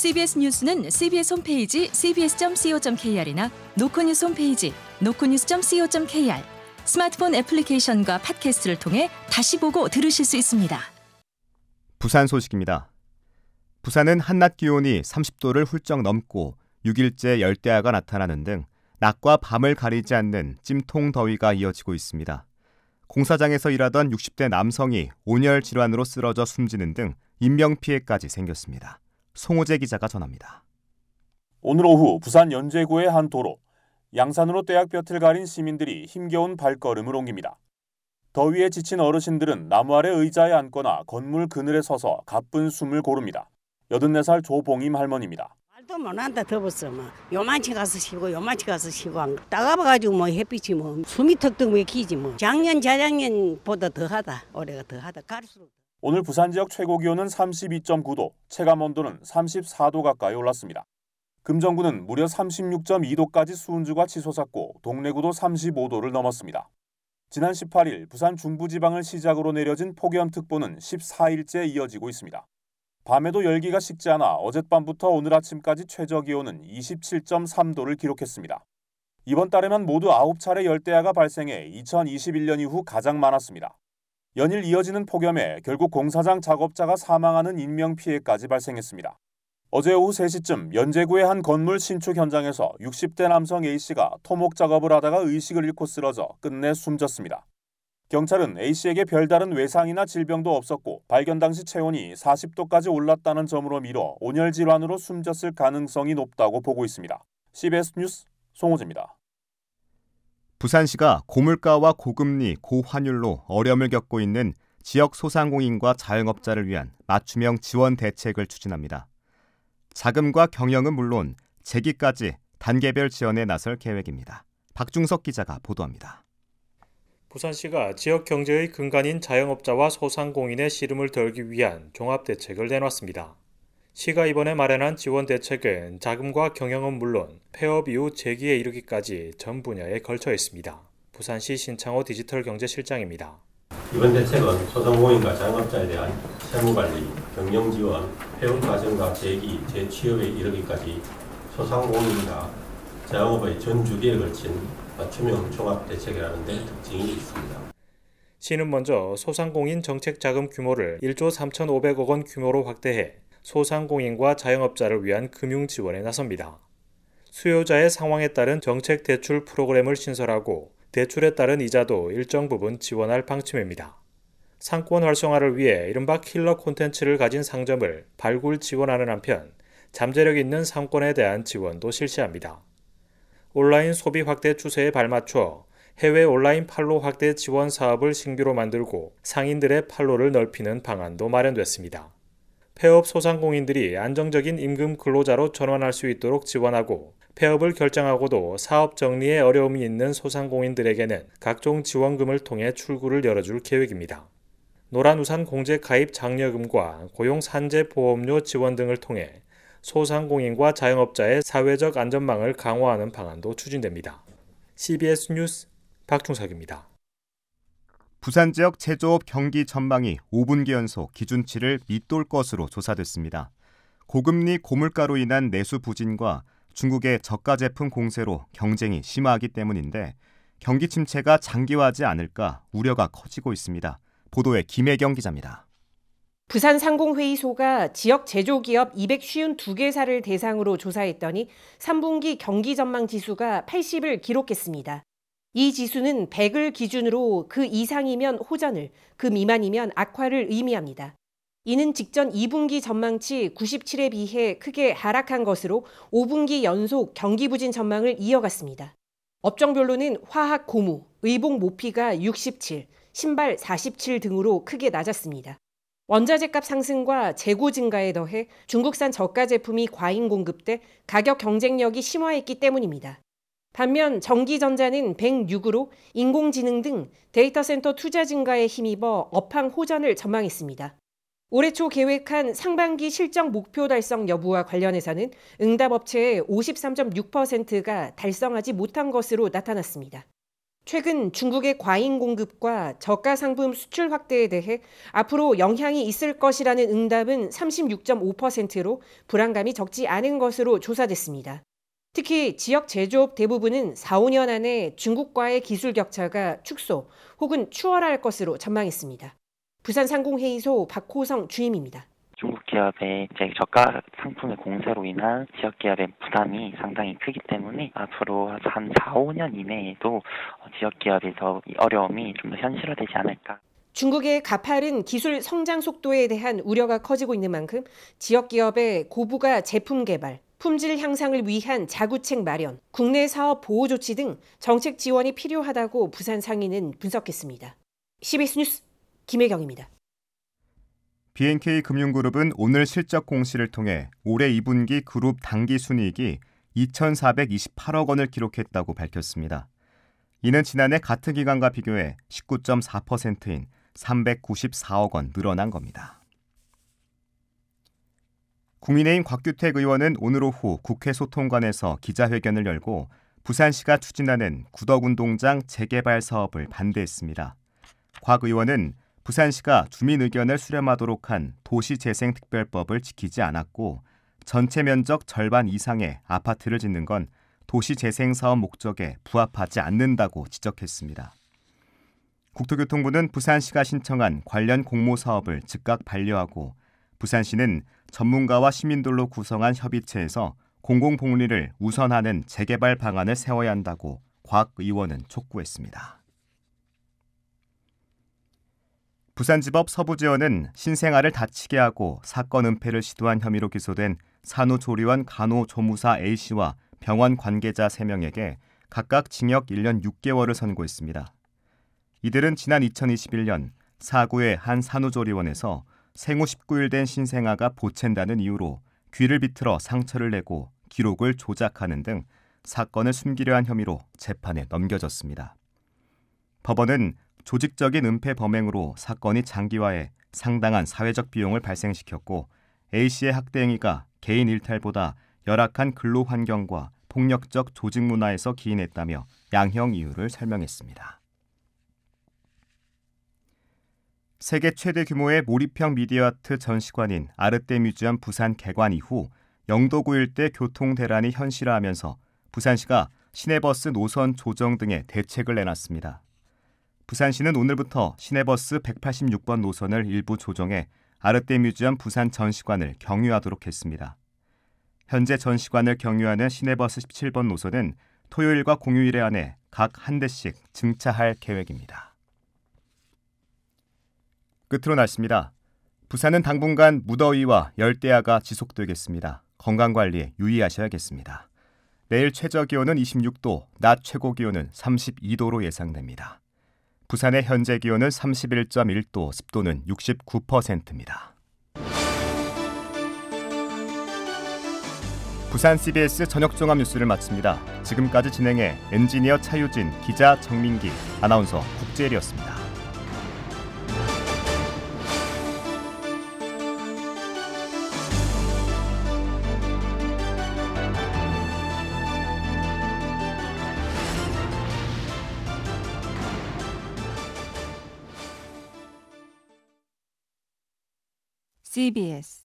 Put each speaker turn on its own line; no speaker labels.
CBS 뉴스는 CBS 홈페이지 cbs.co.kr이나 노코뉴스 홈페이지 노코뉴스.co.kr 스마트폰 애플리케이션과 팟캐스트를 통해 다시 보고 들으실 수 있습니다.
부산 소식입니다. 부산은 한낮 기온이 30도를 훌쩍 넘고 6일째 열대야가 나타나는 등 낮과 밤을 가리지 않는 찜통 더위가 이어지고 있습니다. 공사장에서 일하던 60대 남성이 온열 질환으로 쓰러져 숨지는 등 인명피해까지 생겼습니다. 송호재 기자가 전합니다. 오늘 오후 부산 연제구의 한
도로 양산으로 떼약볕을 가린 시민들이 힘겨운 발걸음을 옮깁니다. 더위에 지친 어르신들은 나무 아래 의자에 앉거나 건물 그늘에 서서 가쁜 숨을 고릅니다. 84살 조봉임 할머니입니다.
말도 못한다 더웠어. 막. 뭐. 요만치 가서 쉬고 요만치 가서 쉬고 따가워가지고 뭐 햇빛이 뭐 숨이 턱턱 막히지 뭐. 작년 재작년보다 더하다. 올해가 더하다. 갈수록.
오늘 부산 지역 최고 기온은 32.9도, 체감 온도는 34도 가까이 올랐습니다. 금정구는 무려 36.2도까지 수은주가 치솟았고 동래구도 35도를 넘었습니다. 지난 18일 부산 중부지방을 시작으로 내려진 폭염특보는 14일째 이어지고 있습니다. 밤에도 열기가 식지 않아 어젯밤부터 오늘 아침까지 최저기온은 27.3도를 기록했습니다. 이번 달에만 모두 9차례 열대야가 발생해 2021년 이후 가장 많았습니다. 연일 이어지는 폭염에 결국 공사장 작업자가 사망하는 인명피해까지 발생했습니다. 어제 오후 3시쯤 연제구의 한 건물 신축 현장에서 60대 남성 A씨가 토목 작업을 하다가 의식을 잃고 쓰러져 끝내 숨졌습니다. 경찰은 A씨에게 별다른 외상이나 질병도 없었고 발견 당시 체온이 40도까지 올랐다는 점으로 미뤄 온열 질환으로 숨졌을 가능성이 높다고 보고 있습니다. CBS 뉴스 송호재입니다.
부산시가 고물가와 고금리, 고환율로 어려움을 겪고 있는 지역 소상공인과 자영업자를 위한 맞춤형 지원 대책을 추진합니다. 자금과 경영은 물론 재기까지 단계별 지원에 나설 계획입니다. 박중석 기자가 보도합니다.
부산시가 지역 경제의 근간인 자영업자와 소상공인의 시름을 덜기 위한 종합 대책을 내놨습니다. 시가 이번에 마련한 지원 대책은 자금과 경영은 물론 폐업 이후 재기에 이르기까지 전 분야에 걸쳐 있습니다. 부산시 신창호 디지털 경제실장입니다.
이번 대책은 소상공인과 자영업자에 대한 세무관리, 경영지원, 폐업 과정과 재기, 재취업에 이르기까지 소상공인과 자영업의 전 주기에 걸친 맞춤형 종합대책이라는 데 특징이 있습니다.
시는 먼저 소상공인 정책 자금 규모를 1조 3,500억 원 규모로 확대해 소상공인과 자영업자를 위한 금융 지원에 나섭니다. 수요자의 상황에 따른 정책 대출 프로그램을 신설하고 대출에 따른 이자도 일정 부분 지원할 방침입니다. 상권 활성화를 위해 이른바 킬러 콘텐츠를 가진 상점을 발굴 지원하는 한편 잠재력 있는 상권에 대한 지원도 실시합니다. 온라인 소비 확대 추세에 발맞춰 해외 온라인 팔로 확대 지원 사업을 신규로 만들고 상인들의 팔로를 넓히는 방안도 마련됐습니다. 폐업 소상공인들이 안정적인 임금 근로자로 전환할 수 있도록 지원하고 폐업을 결정하고도 사업 정리에 어려움이 있는 소상공인들에게는 각종 지원금을 통해 출구를 열어줄 계획입니다. 노란우산 공제 가입 장려금과 고용 산재 보험료 지원 등을 통해 소상공인과 자영업자의 사회적 안전망을 강화하는 방안도 추진됩니다. CBS 뉴스 박충석입니다. 부산
지역 제조업 경기 전망이 5분기 연속 기준치를 밑돌 것으로 조사됐습니다. 고금리 고물가로 인한 내수 부진과 중국의 저가 제품 공세로 경쟁이 심화하기 때문인데 경기 침체가 장기화하지 않을까 우려가 커지고 있습니다. 보도에 김혜경 기자입니다.
부산 상공회의소가 지역 제조기업 252개사를 대상으로 조사했더니 3분기 경기 전망 지수가 80을 기록했습니다. 이 지수는 100을 기준으로 그 이상이면 호전을, 그 미만이면 악화를 의미합니다. 이는 직전 2분기 전망치 97에 비해 크게 하락한 것으로 5분기 연속 경기 부진 전망을 이어갔습니다. 업종별로는 화학 고무, 의복 모피가 67, 신발 47 등으로 크게 낮았습니다. 원자재 값 상승과 재고 증가에 더해 중국산 저가 제품이 과잉 공급돼 가격 경쟁력이 심화했기 때문입니다. 반면 전기전자는 106으로 인공지능 등 데이터 센터 투자 증가에 힘입어 업황 호전을 전망했습니다. 올해 초 계획한 상반기 실적 목표 달성 여부와 관련해서는 응답업체의 53.6%가 달성하지 못한 것으로 나타났습니다. 최근 중국의 과잉 공급과 저가 상품 수출 확대에 대해 앞으로 영향이 있을 것이라는 응답은 36.5%로 불안감이 적지 않은 것으로 조사됐습니다. 특히 지역 제조업 대부분은 4, 5년 안에 중국과의 기술 격차가 축소 혹은 추월할 것으로 전망했습니다. 부산 상공회의소 박호성 주임입니다.
중국 기업의 저가 상품의 공세로 인한 지역 기업의 부담이 상당히 크기 때문에 앞으로 한 4, 5년 이내에도 지역 기업이더 어려움이 좀 더 현실화되지 않을까.
중국의 가파른 기술 성장 속도에 대한 우려가 커지고 있는 만큼 지역 기업의 고부가 제품 개발, 품질 향상을 위한 자구책 마련, 국내 사업 보호 조치 등 정책 지원이 필요하다고 부산 상인은 분석했습니다. CBS 뉴스 김혜경입니다.
BNK 금융그룹은 오늘 실적 공시를 통해 올해 2분기 그룹 당기 순이익이 2,428억 원을 기록했다고 밝혔습니다. 이는 지난해 같은 기간과 비교해 19.4%인 394억 원 늘어난 겁니다. 국민의힘 곽규택 의원은 오늘 오후 국회 소통관에서 기자회견을 열고 부산시가 추진하는 구덕운동장 재개발 사업을 반대했습니다. 곽 의원은 부산시가 주민 의견을 수렴하도록 한 도시재생특별법을 지키지 않았고 전체 면적 절반 이상의 아파트를 짓는 건 도시재생 사업 목적에 부합하지 않는다고 지적했습니다. 국토교통부는 부산시가 신청한 관련 공모 사업을 즉각 반려하고 부산시는 전문가와 시민들로 구성한 협의체에서 공공복리를 우선하는 재개발 방안을 세워야 한다고 곽 의원은 촉구했습니다. 부산지법 서부지원은 신생아를 다치게 하고 사건 은폐를 시도한 혐의로 기소된 산후조리원 간호조무사 A씨와 병원 관계자 3명에게 각각 징역 1년 6개월을 선고했습니다. 이들은 지난 2021년 사구의 한 산후조리원에서 생후 19일 된 신생아가 보챈다는 이유로 귀를 비틀어 상처를 내고 기록을 조작하는 등 사건을 숨기려 한 혐의로 재판에 넘겨졌습니다. 법원은 조직적인 은폐 범행으로 사건이 장기화해 상당한 사회적 비용을 발생시켰고 A씨의 학대 행위가 개인 일탈보다 열악한 근로 환경과 폭력적 조직 문화에서 기인했다며 양형 이유를 설명했습니다. 세계 최대 규모의 몰입형 미디어 아트 전시관인 아르떼 뮤지엄 부산 개관 이후 영도구 일대 교통 대란이 현실화하면서 부산시가 시내버스 노선 조정 등의 대책을 내놨습니다. 부산시는 오늘부터 시내버스 186번 노선을 일부 조정해 아르떼 뮤지엄 부산 전시관을 경유하도록 했습니다. 현재 전시관을 경유하는 시내버스 17번 노선은 토요일과 공휴일에 한해 각 한 대씩 증차할 계획입니다. 끝으로 날씨입니다. 부산은 당분간 무더위와 열대야가 지속되겠습니다. 건강관리에 유의하셔야겠습니다. 내일 최저 기온은 26도, 낮 최고 기온은 32도로 예상됩니다. 부산의 현재 기온은 31.1도, 습도는 69%입니다. 부산 CBS 저녁 종합 뉴스를 마칩니다. 지금까지 진행해 엔지니어 차유진, 기자 정민기, 아나운서 국재일이었습니다.
CBS